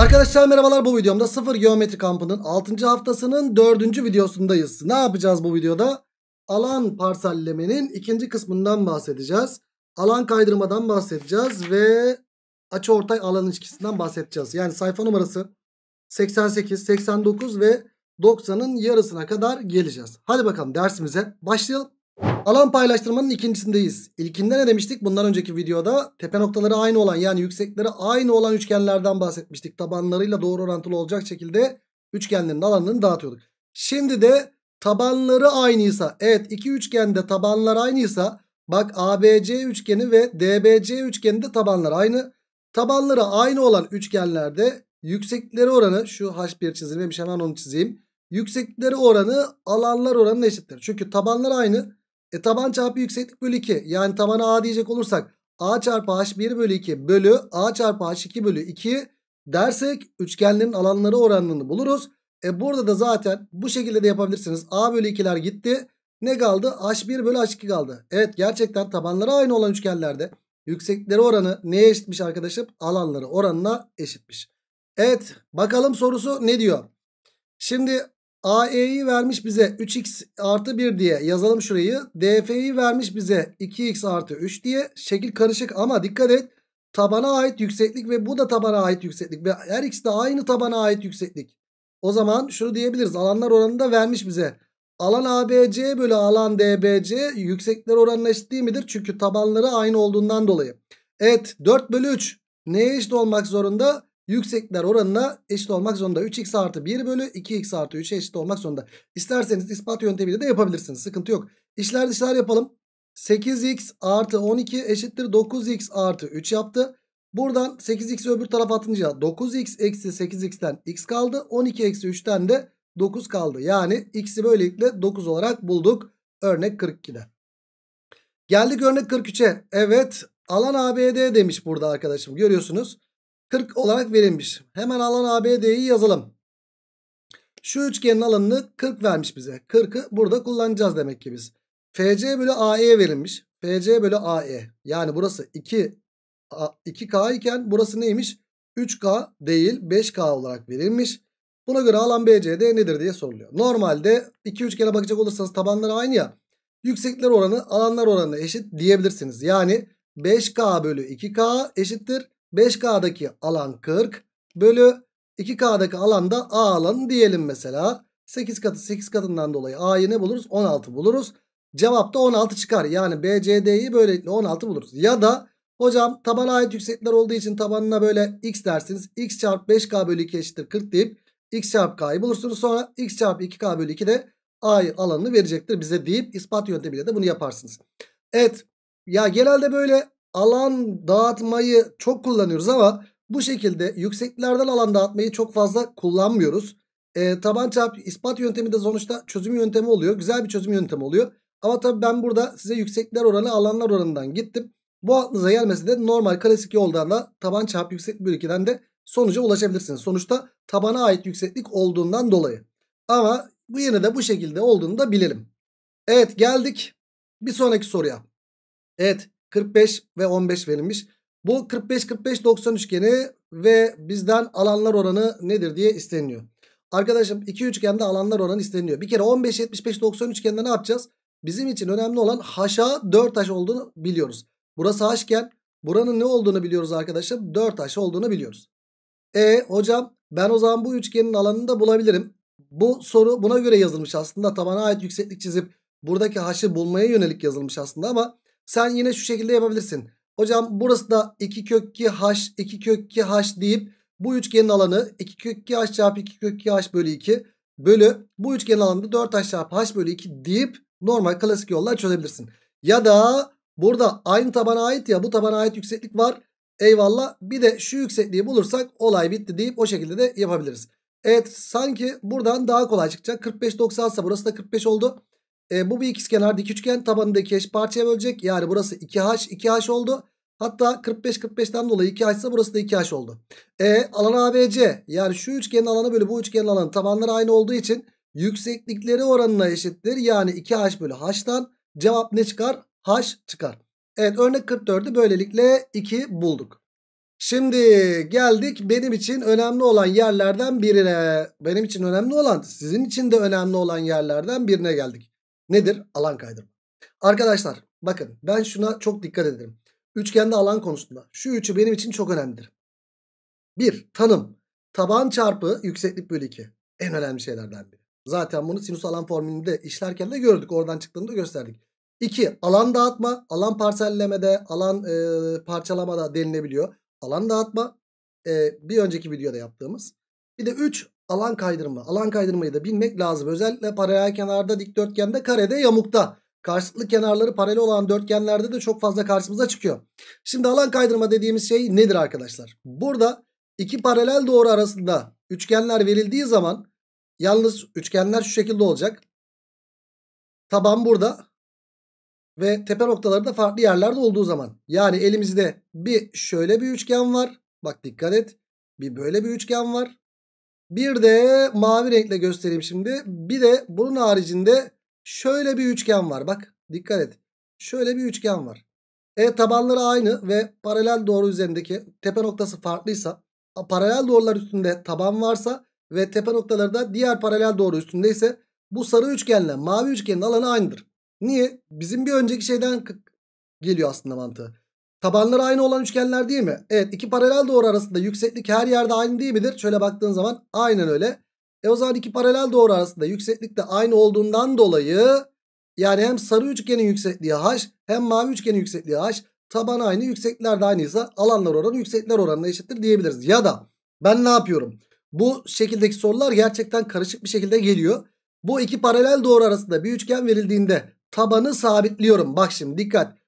Arkadaşlar merhabalar bu videomda sıfır geometri kampının 6. haftasının 4. videosundayız. Ne yapacağız bu videoda? Alan parsellemenin ikinci kısmından bahsedeceğiz. Alan kaydırmadan bahsedeceğiz ve açıortay alan ilişkisinden bahsedeceğiz. Yani sayfa numarası 88, 89 ve 90'ın yarısına kadar geleceğiz. Hadi bakalım dersimize başlayalım. Alan paylaştırmanın ikincisindeyiz. İlkinde ne demiştik? Bundan önceki videoda tepe noktaları aynı olan yani yüksekleri aynı olan üçgenlerden bahsetmiştik. Tabanlarıyla doğru orantılı olacak şekilde üçgenlerin alanını dağıtıyorduk. Şimdi de tabanları aynıysa evet iki üçgende tabanlar aynıysa bak ABC üçgeni ve DBC üçgeninde tabanlar aynı. Tabanları aynı olan üçgenlerde yüksekleri oranı şu H1 çizilmemiş hemen onu çizeyim. Yüksekleri oranı alanlar oranına eşittir. Çünkü tabanlar aynı. E taban çarpı yükseklik bölü 2. Yani tabana A diyecek olursak A çarpı H1 bölü 2 bölü A çarpı H2 bölü 2 dersek üçgenlerin alanları oranını buluruz. E burada da zaten bu şekilde de yapabilirsiniz. A bölü 2'ler gitti. Ne kaldı? H1 bölü H2 kaldı. Evet gerçekten tabanları aynı olan üçgenlerde yükseklikleri oranı neye eşitmiş arkadaşım? Alanları oranına eşitmiş. Evet bakalım sorusu ne diyor? Şimdi AE'yi vermiş bize 3x artı 1 diye yazalım şurayı. DF'yi vermiş bize 2x artı 3 diye. Şekil karışık ama dikkat et. Tabana ait yükseklik ve bu da tabana ait yükseklik. Ve her ikisi de aynı tabana ait yükseklik. O zaman şunu diyebiliriz. Alanlar oranı da vermiş bize. Alan ABC bölü alan DBC yüksekler oranına eşit değil midir? Çünkü tabanları aynı olduğundan dolayı. Evet 4 bölü 3 neye eşit olmak zorunda? yüksekler oranına eşit olmak zorunda. 3x artı 1 bölü 2x artı 3'e eşit olmak zorunda. İsterseniz ispat yöntemiyle de yapabilirsiniz. Sıkıntı yok. İşler dışlar yapalım. 8x artı 12 eşittir 9x artı 3 yaptı. Buradan 8x'i öbür tarafa atınca 9x eksi 8x'ten x kaldı. 12 eksi 3'ten de 9 kaldı. Yani x'i böylelikle 9 olarak bulduk. Örnek 42'de. Geldik örnek 43'e. Evet alan ABD demiş burada arkadaşım görüyorsunuz. 40 olarak verilmiş. Hemen alan ABD'yi yazalım. Şu üçgenin alanını 40 vermiş bize. 40'ı burada kullanacağız demek ki biz. FC bölü AE verilmiş. FC bölü AE. Yani burası 2 2K iken burası neymiş? 3K değil 5K olarak verilmiş. Buna göre alan BCD nedir diye soruluyor. Normalde iki 3 bakacak olursanız tabanları aynı ya. Yüksekler oranı alanlar oranı eşit diyebilirsiniz. Yani 5K bölü 2K eşittir 5K'daki alan 40 bölü 2K'daki alanda A alanı diyelim mesela. 8 katı 8 katından dolayı A'yı ne buluruz? 16 buluruz. Cevapta 16 çıkar. Yani BCD'yi böylelikle 16 buluruz. Ya da hocam tabana ait yüksekler olduğu için tabanına böyle x dersiniz. x çarpı 5K bölü 2 eşittir 40 deyip x çarpı k'yı bulursunuz. Sonra x çarpı 2K bölü 2 de A'yı alanını verecektir bize deyip ispat yöntemiyle de bunu yaparsınız. Evet ya genelde böyle alan dağıtmayı çok kullanıyoruz ama bu şekilde yükseklerden alan dağıtmayı çok fazla kullanmıyoruz. E, taban çarpı ispat yöntemi de sonuçta çözüm yöntemi oluyor. Güzel bir çözüm yöntemi oluyor. Ama tabii ben burada size yüksekler oranı alanlar oranından gittim. Bu aklınıza gelmesi de normal klasik yoldan da taban çarpı yükseklik bölgeden de sonuca ulaşabilirsiniz. Sonuçta tabana ait yükseklik olduğundan dolayı. Ama bu yine de bu şekilde olduğunu da bilelim. Evet geldik bir sonraki soruya. Evet 45 ve 15 verilmiş. Bu 45-45-90 üçgeni ve bizden alanlar oranı nedir diye isteniyor. Arkadaşım iki üçgende alanlar oranı isteniyor. Bir kere 15-75-90 üçgende ne yapacağız? Bizim için önemli olan haşa 4 haş olduğunu biliyoruz. Burası haşken buranın ne olduğunu biliyoruz arkadaşım. 4 haş olduğunu biliyoruz. E hocam ben o zaman bu üçgenin alanını da bulabilirim. Bu soru buna göre yazılmış aslında. Tabana ait yükseklik çizip buradaki haşı bulmaya yönelik yazılmış aslında ama sen yine şu şekilde yapabilirsin. Hocam burası da 2 kök 2 h 2 kök 2 h deyip bu üçgenin alanı 2 kök 2 h çarpı 2 kök 2 h bölü 2 bölü bu üçgenin alanı 4 h çarpı h bölü 2 deyip normal klasik yollar çözebilirsin. Ya da burada aynı tabana ait ya bu tabana ait yükseklik var. Eyvallah bir de şu yüksekliği bulursak olay bitti deyip o şekilde de yapabiliriz. Evet sanki buradan daha kolay çıkacak. 45-90 ise burası da 45 oldu. E, bu bir ikizkenar dik üçgen tabanındaki eş parçaya bölecek. Yani burası 2H 2H oldu. Hatta 45 45'ten dolayı 2H ise burası da 2H oldu. E alan ABC yani şu üçgenin alanı bölü bu üçgenin alanı tabanları aynı olduğu için yükseklikleri oranına eşittir. Yani 2H bölü H'tan cevap ne çıkar? H çıkar. Evet örnek 44'ü böylelikle 2 bulduk. Şimdi geldik benim için önemli olan yerlerden birine. Benim için önemli olan sizin için de önemli olan yerlerden birine geldik. Nedir? Alan kaydırma. Arkadaşlar bakın ben şuna çok dikkat ederim. Üçgende alan konusunda şu üçü benim için çok önemlidir. Bir tanım taban çarpı yükseklik bölü 2 en önemli şeylerden biri. Zaten bunu sinüs alan formülünde işlerken de gördük oradan çıktığında gösterdik. 2. Alan dağıtma alan parsellemede alan e, parçalamada denilebiliyor. Alan dağıtma e, bir önceki videoda yaptığımız. Bir de 3 alan kaydırma. Alan kaydırmayı da bilmek lazım. Özellikle paralel kenarda, dikdörtgende, karede, yamukta. Karşılıklı kenarları paralel olan dörtgenlerde de çok fazla karşımıza çıkıyor. Şimdi alan kaydırma dediğimiz şey nedir arkadaşlar? Burada iki paralel doğru arasında üçgenler verildiği zaman yalnız üçgenler şu şekilde olacak. Taban burada ve tepe noktaları da farklı yerlerde olduğu zaman. Yani elimizde bir şöyle bir üçgen var. Bak dikkat et. Bir böyle bir üçgen var. Bir de mavi renkle göstereyim şimdi. Bir de bunun haricinde şöyle bir üçgen var. Bak dikkat et. Şöyle bir üçgen var. E tabanları aynı ve paralel doğru üzerindeki tepe noktası farklıysa paralel doğrular üstünde taban varsa ve tepe noktaları da diğer paralel doğru üstündeyse bu sarı üçgenle mavi üçgenin alanı aynıdır. Niye? Bizim bir önceki şeyden geliyor aslında mantığı. Tabanları aynı olan üçgenler değil mi? Evet iki paralel doğru arasında yükseklik her yerde aynı değil midir? Şöyle baktığın zaman aynen öyle. E o zaman iki paralel doğru arasında yükseklik de aynı olduğundan dolayı yani hem sarı üçgenin yüksekliği h hem mavi üçgenin yüksekliği h taban aynı yüksekler de aynıysa alanlar oranı yüksekler oranına eşittir diyebiliriz. Ya da ben ne yapıyorum? Bu şekildeki sorular gerçekten karışık bir şekilde geliyor. Bu iki paralel doğru arasında bir üçgen verildiğinde tabanı sabitliyorum. Bak şimdi dikkat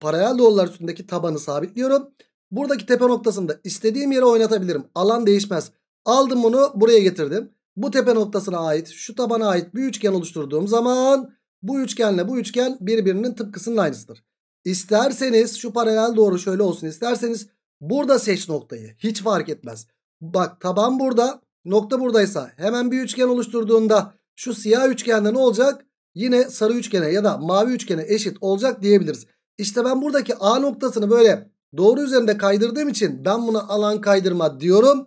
paralel doğrular üstündeki tabanı sabitliyorum. Buradaki tepe noktasında istediğim yere oynatabilirim. Alan değişmez. Aldım bunu buraya getirdim. Bu tepe noktasına ait şu tabana ait bir üçgen oluşturduğum zaman bu üçgenle bu üçgen birbirinin tıpkısının aynısıdır. İsterseniz şu paralel doğru şöyle olsun isterseniz burada seç noktayı. Hiç fark etmez. Bak taban burada nokta buradaysa hemen bir üçgen oluşturduğunda şu siyah üçgende ne olacak? Yine sarı üçgene ya da mavi üçgene eşit olacak diyebiliriz. İşte ben buradaki A noktasını böyle doğru üzerinde kaydırdığım için ben buna alan kaydırma diyorum.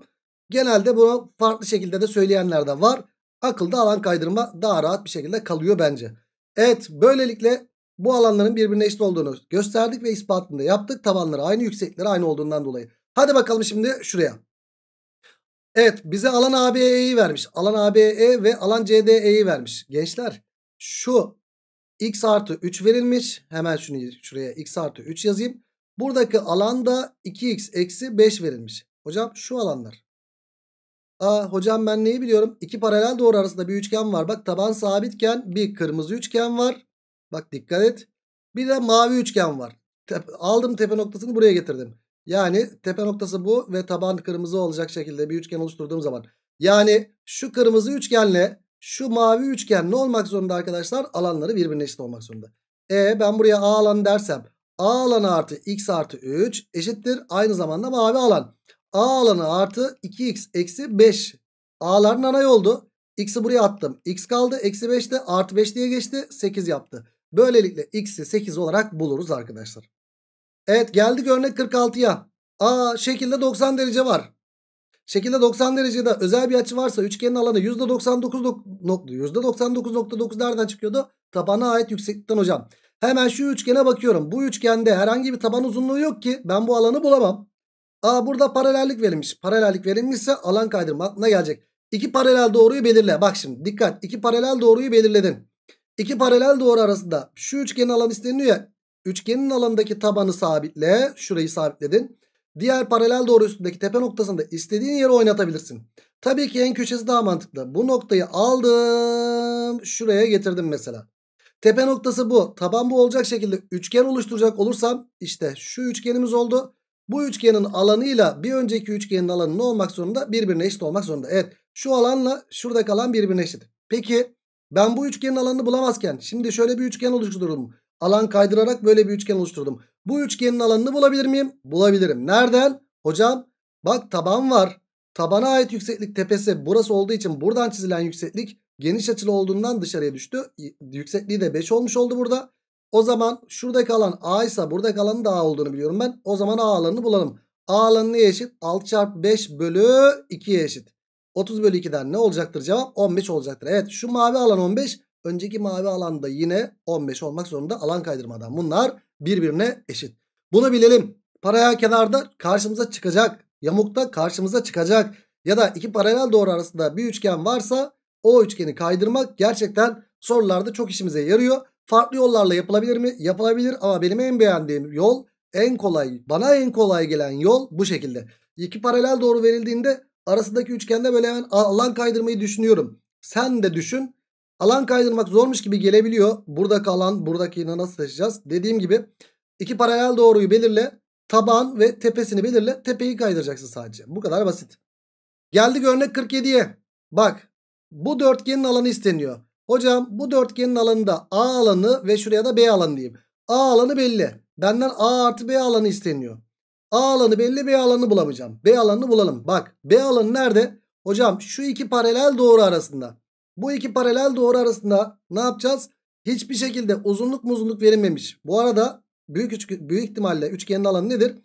Genelde bunu farklı şekilde de söyleyenler de var. Akılda alan kaydırma daha rahat bir şekilde kalıyor bence. Evet böylelikle bu alanların birbirine eşit olduğunu gösterdik ve ispatını da yaptık. Tabanları aynı yüksekleri aynı olduğundan dolayı. Hadi bakalım şimdi şuraya. Evet bize alan ABE'yi vermiş. Alan ABE ve alan CDE'yi vermiş. Gençler şu x artı 3 verilmiş. Hemen şunu şuraya x artı 3 yazayım. Buradaki alanda 2x eksi 5 verilmiş. Hocam şu alanlar. Aa, hocam ben neyi biliyorum? İki paralel doğru arasında bir üçgen var. Bak taban sabitken bir kırmızı üçgen var. Bak dikkat et. Bir de mavi üçgen var. Tep aldım tepe noktasını buraya getirdim. Yani tepe noktası bu ve taban kırmızı olacak şekilde bir üçgen oluşturduğum zaman. Yani şu kırmızı üçgenle şu mavi üçgen ne olmak zorunda arkadaşlar? Alanları birbirine eşit olmak zorunda. E ben buraya A alanı dersem A alanı artı x artı 3 eşittir. Aynı zamanda mavi alan. A alanı artı 2x eksi 5. A'ların ana oldu X'i buraya attım. X kaldı. Eksi 5'te artı 5 diye geçti. 8 yaptı. Böylelikle x'i 8 olarak buluruz arkadaşlar. Evet geldik örnek 46'ya. A şekilde 90 derece var. Şekilde 90 derecede özel bir açı varsa üçgenin alanı %99.9 %99.9 nereden çıkıyordu? Tabana ait yüksekten hocam. Hemen şu üçgene bakıyorum. Bu üçgende herhangi bir taban uzunluğu yok ki ben bu alanı bulamam. Aa burada paralellik verilmiş. Paralellik verilmişse alan kaydırma aklına gelecek. İki paralel doğruyu belirle. Bak şimdi dikkat. İki paralel doğruyu belirledin. İki paralel doğru arasında şu üçgenin alanı isteniyor ya. Üçgenin alanındaki tabanı sabitle. Şurayı sabitledin. Diğer paralel doğru üstündeki tepe noktasında istediğin yere oynatabilirsin. Tabii ki en köşesi daha mantıklı. Bu noktayı aldım. Şuraya getirdim mesela. Tepe noktası bu. Taban bu olacak şekilde üçgen oluşturacak olursam işte şu üçgenimiz oldu. Bu üçgenin alanıyla bir önceki üçgenin alanı ne olmak zorunda? Birbirine eşit olmak zorunda. Evet şu alanla şurada kalan birbirine eşit. Peki ben bu üçgenin alanını bulamazken şimdi şöyle bir üçgen oluştururum alan kaydırarak böyle bir üçgen oluşturdum. Bu üçgenin alanını bulabilir miyim? Bulabilirim. Nereden? Hocam bak taban var. Tabana ait yükseklik tepesi burası olduğu için buradan çizilen yükseklik geniş açılı olduğundan dışarıya düştü. Yüksekliği de 5 olmuş oldu burada. O zaman şuradaki alan A ise buradaki alanın da A olduğunu biliyorum ben. O zaman A alanını bulalım. A alanı neye eşit? 6 çarpı 5 bölü 2'ye eşit. 30 bölü 2'den ne olacaktır cevap? 15 olacaktır. Evet şu mavi alan 15. Önceki mavi alanda yine 15 olmak zorunda alan kaydırmadan. Bunlar birbirine eşit. Bunu bilelim. Paraya kenarda karşımıza çıkacak. Yamukta karşımıza çıkacak. Ya da iki paralel doğru arasında bir üçgen varsa o üçgeni kaydırmak gerçekten sorularda çok işimize yarıyor. Farklı yollarla yapılabilir mi? Yapılabilir ama benim en beğendiğim yol en kolay bana en kolay gelen yol bu şekilde. İki paralel doğru verildiğinde arasındaki üçgende böyle hemen alan kaydırmayı düşünüyorum. Sen de düşün Alan kaydırmak zormuş gibi gelebiliyor. Buradaki alan buradakini nasıl seçeceğiz? Dediğim gibi iki paralel doğruyu belirle. Taban ve tepesini belirle. Tepeyi kaydıracaksın sadece. Bu kadar basit. Geldik örnek 47'ye. Bak bu dörtgenin alanı isteniyor. Hocam bu dörtgenin alanında A alanı ve şuraya da B alanı diyeyim. A alanı belli. Benden A artı B alanı isteniyor. A alanı belli B alanı bulamayacağım. B alanını bulalım. Bak B alanı nerede? Hocam şu iki paralel doğru arasında. Bu iki paralel doğru arasında ne yapacağız? Hiçbir şekilde uzunluk uzunluk verilmemiş. Bu arada büyük, üç, büyük ihtimalle üçgenin alanı nedir?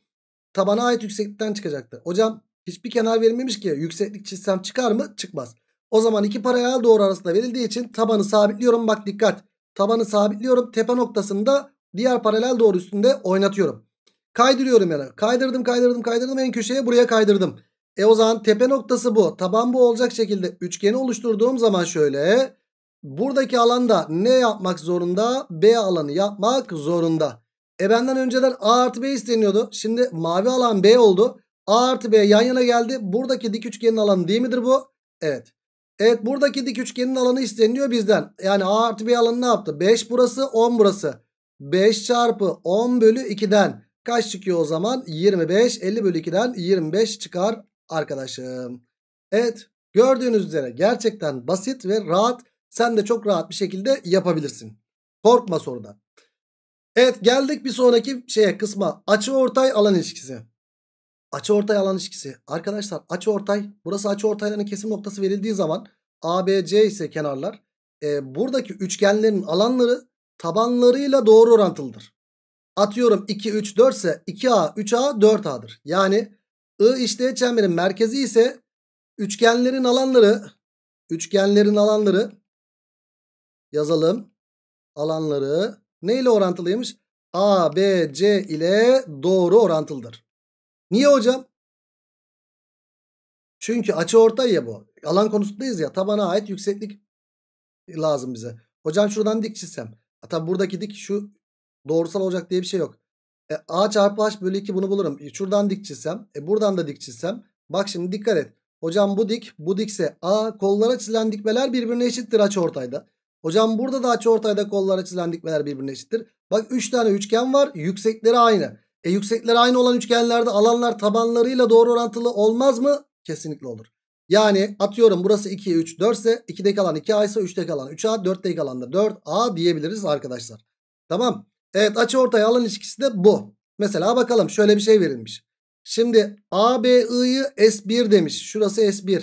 Tabana ait yükseklikten çıkacaktı. Hocam hiçbir kenar verilmemiş ki yükseklik çizsem çıkar mı? Çıkmaz. O zaman iki paralel doğru arasında verildiği için tabanı sabitliyorum. Bak dikkat. Tabanı sabitliyorum. Tepe noktasında diğer paralel doğru üstünde oynatıyorum. Kaydırıyorum yani. Kaydırdım kaydırdım kaydırdım en köşeye buraya kaydırdım. E o zaman tepe noktası bu. Taban bu olacak şekilde üçgeni oluşturduğum zaman şöyle. Buradaki alanda ne yapmak zorunda? B alanı yapmak zorunda. E benden önceden A artı B isteniyordu. Şimdi mavi alan B oldu. A artı B yan yana geldi. Buradaki dik üçgenin alanı değil midir bu? Evet. Evet buradaki dik üçgenin alanı isteniyor bizden. Yani A artı B alanı ne yaptı? 5 burası 10 burası. 5 çarpı 10 bölü 2'den kaç çıkıyor o zaman? 25 50 bölü 2'den 25 çıkar arkadaşım. Evet gördüğünüz üzere gerçekten basit ve rahat. Sen de çok rahat bir şekilde yapabilirsin. Korkma sorudan. Evet geldik bir sonraki şeye kısma. Açı ortay alan ilişkisi. Açı ortay alan ilişkisi. Arkadaşlar açı ortay. Burası açı ortayların kesim noktası verildiği zaman ABC ise kenarlar. E, buradaki üçgenlerin alanları tabanlarıyla doğru orantılıdır. Atıyorum 2, 3, 4 ise 2A, 3A, 4A'dır. Yani I işteğet çemberin merkezi ise üçgenlerin alanları üçgenlerin alanları yazalım. Alanları ne ile orantılıymış? A, B, C ile doğru orantılıdır. Niye hocam? Çünkü açı ortay ya bu. Alan konusundayız ya. Tabana ait yükseklik lazım bize. Hocam şuradan dik çizsem. Tabi buradaki dik şu doğrusal olacak diye bir şey yok. E, A çarpı H bölü 2 bunu bulurum. E, şuradan dik çizsem. E, buradan da dik çizsem. Bak şimdi dikkat et. Hocam bu dik bu dikse A kollara çizilen dikmeler birbirine eşittir aç ortayda. Hocam burada da aç ortayda kollara çizilen dikmeler birbirine eşittir. Bak 3 tane üçgen var yüksekleri aynı. E yüksekleri aynı olan üçgenlerde alanlar tabanlarıyla doğru orantılı olmaz mı? Kesinlikle olur. Yani atıyorum burası 2, 3 4 ise 2'deki alan 2A ise 3'teki alan 3A 4'teki alan da 4A diyebiliriz arkadaşlar. Tamam. Evet açı ortay alan ilişkisi de bu. Mesela bakalım şöyle bir şey verilmiş. Şimdi ABI'yi S1 demiş. Şurası S1.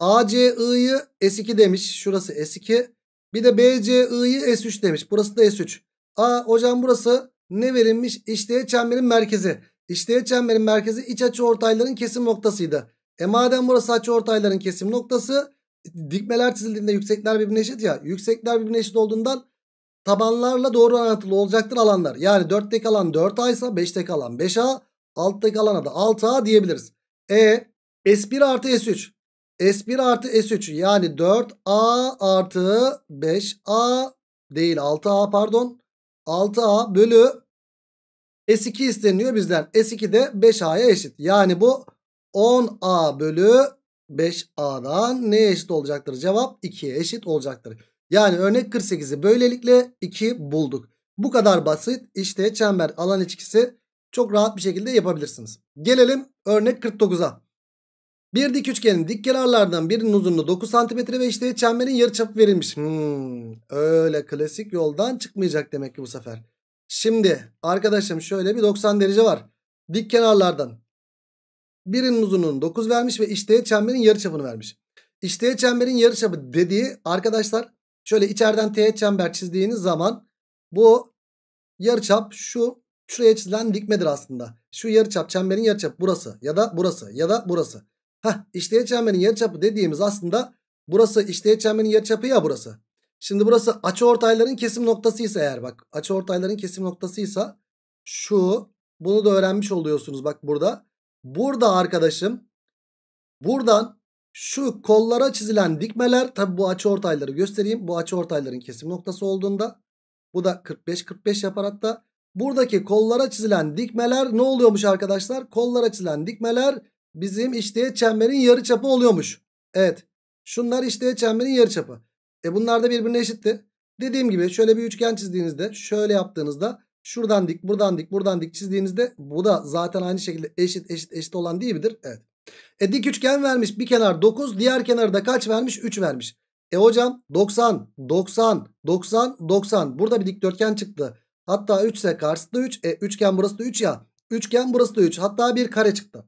ACI'yi S2 demiş. Şurası S2. Bir de BCI'yi S3 demiş. Burası da S3. Aa hocam burası ne verilmiş? İşleye çemberin merkezi. İşleye çemberin merkezi iç açı ortayların kesim noktasıydı. E madem burası açı ortayların kesim noktası dikmeler çizildiğinde yüksekler birbirine eşit ya. Yüksekler birbirine eşit olduğundan tabanlarla doğru orantılı olacaktır alanlar. Yani 4'teki alan 4A ise 5'teki alan 5A. Alttaki alana da 6A diyebiliriz. E S1 artı S3. S1 artı S3 yani 4A artı 5A değil 6A pardon. 6A bölü S2 isteniyor bizden. S2 de 5A'ya eşit. Yani bu 10A bölü 5A'dan neye eşit olacaktır? Cevap 2'ye eşit olacaktır. Yani örnek 48'i böylelikle 2 bulduk. Bu kadar basit. İşte çember alan ilişkisi çok rahat bir şekilde yapabilirsiniz. Gelelim örnek 49'a. Bir dik üçgenin dik kenarlardan birinin uzunluğu 9 cm ve işte çemberin yarıçapı verilmiş. Hmm, öyle klasik yoldan çıkmayacak demek ki bu sefer. Şimdi arkadaşım şöyle bir 90 derece var. Dik kenarlardan birinin uzunluğunu 9 vermiş ve işte çemberin yarıçapını vermiş. İşte çemberin yarıçapı dediği arkadaşlar Şöyle içeriden teğet çember çizdiğiniz zaman bu yarıçap şu şuraya çizilen dikmedir aslında. Şu yarıçap çemberin yarıçapı burası ya da burası ya da burası. Heh işleyen çemberin yarıçapı dediğimiz aslında burası işleyen çemberin yarıçapı ya burası. Şimdi burası açıortayların ortayların kesim noktasıysa eğer bak açıortayların kesim noktasıysa şu bunu da öğrenmiş oluyorsunuz bak burada. Burada arkadaşım buradan şu kollara çizilen dikmeler tabi bu açı ortayları göstereyim. Bu açı ortayların kesim noktası olduğunda bu da 45-45 yapar hatta. Buradaki kollara çizilen dikmeler ne oluyormuş arkadaşlar? Kollara çizilen dikmeler bizim işte çemberin yarı çapı oluyormuş. Evet. Şunlar işte çemberin yarı yarıçapı. E bunlar da birbirine eşitti. Dediğim gibi şöyle bir üçgen çizdiğinizde şöyle yaptığınızda şuradan dik buradan dik buradan dik çizdiğinizde bu da zaten aynı şekilde eşit eşit eşit olan değil midir? Evet. E dik üçgen vermiş bir kenar 9 diğer kenarda kaç vermiş 3 vermiş. E hocam 90 90 90 90 burada bir dikdörtgen çıktı. Hatta 3 ise karşısı da 3. E üçgen burası da 3 ya. Üçgen burası da 3 hatta bir kare çıktı.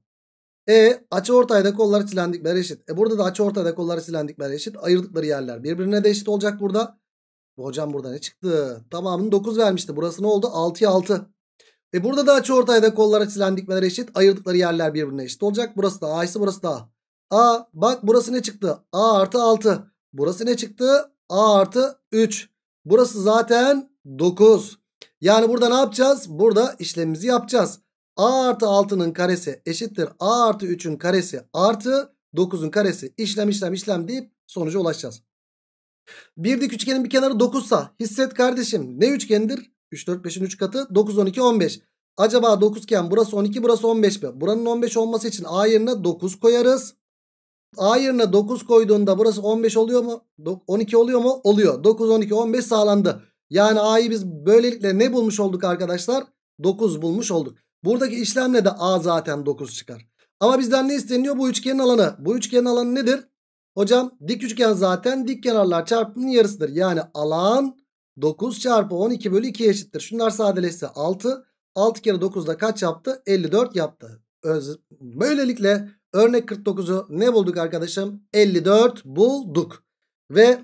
E açı ortayda kolları çilen dikler eşit. E burada da açı ortayda kolları çilen dikler eşit. Ayırdıkları yerler birbirine de eşit olacak burada. Hocam burada ne çıktı? Tamamını 9 vermişti. Burası ne oldu? 6'ya 6. E burada da açı ortayda kollara çizilen dikmeler eşit. Ayırdıkları yerler birbirine eşit olacak. Burası da A ise burası da A. A bak burası ne çıktı? A artı 6. Burası ne çıktı? A artı 3. Burası zaten 9. Yani burada ne yapacağız? Burada işlemimizi yapacağız. A artı 6'nın karesi eşittir. A artı 3'ün karesi artı 9'un karesi. İşlem işlem işlem deyip sonuca ulaşacağız. Bir dik üçgenin bir kenarı 9 hisset kardeşim ne üçgendir? 3 4 5'in 3 katı 9 12 15. Acaba 9 iken burası 12 burası 15 mi? Buranın 15 olması için A yerine 9 koyarız. A yerine 9 koyduğunda burası 15 oluyor mu? 12 oluyor mu? Oluyor. 9 12 15 sağlandı. Yani A'yı biz böylelikle ne bulmuş olduk arkadaşlar? 9 bulmuş olduk. Buradaki işlemle de A zaten 9 çıkar. Ama bizden ne isteniyor? Bu üçgenin alanı. Bu üçgenin alanı nedir? Hocam dik üçgen zaten dik kenarlar çarpımının yarısıdır. Yani alan 9 çarpı 12 bölü 2 eşittir. Şunlar sadeleşse 6. 6 kere 9 da kaç yaptı? 54 yaptı. Öz, böylelikle örnek 49'u ne bulduk arkadaşım? 54 bulduk. Ve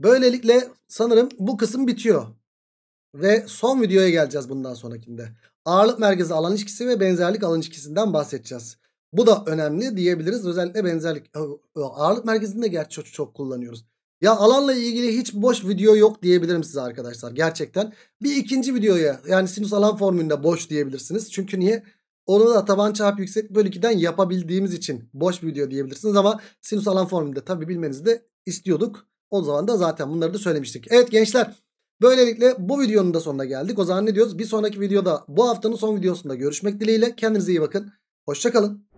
böylelikle sanırım bu kısım bitiyor. Ve son videoya geleceğiz bundan sonrakinde. Ağırlık merkezi alan ilişkisi ve benzerlik alan ilişkisinden bahsedeceğiz. Bu da önemli diyebiliriz. Özellikle benzerlik. Ağırlık merkezinde gerçi çok, çok kullanıyoruz. Ya alanla ilgili hiç boş video yok diyebilirim size arkadaşlar gerçekten. Bir ikinci videoya yani sinüs alan formülünde boş diyebilirsiniz. Çünkü niye? Onu da taban çarpı yüksek bölü 2'den yapabildiğimiz için boş video diyebilirsiniz. Ama sinüs alan formülünde tabi bilmenizi de istiyorduk. O zaman da zaten bunları da söylemiştik. Evet gençler böylelikle bu videonun da sonuna geldik. O zaman ne diyoruz? Bir sonraki videoda bu haftanın son videosunda görüşmek dileğiyle. Kendinize iyi bakın. Hoşçakalın.